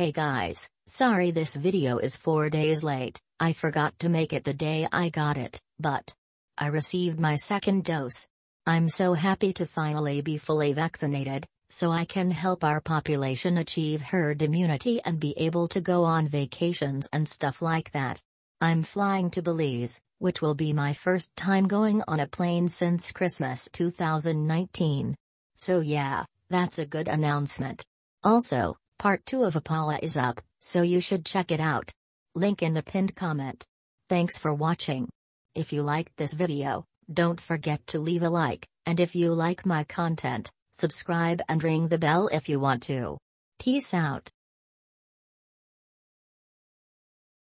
Hey guys, sorry this video is 4 days late, I forgot to make it the day I got it, but I received my second dose. I'm so happy to finally be fully vaccinated, so I can help our population achieve herd immunity and be able to go on vacations and stuff like that. I'm flying to Belize, which will be my first time going on a plane since Christmas 2019. So yeah, that's a good announcement. Also, Part 2 of Apala is up, so you should check it out. Link in the pinned comment. Thanks for watching. If you liked this video, don't forget to leave a like, and if you like my content, subscribe and ring the bell if you want to. Peace out.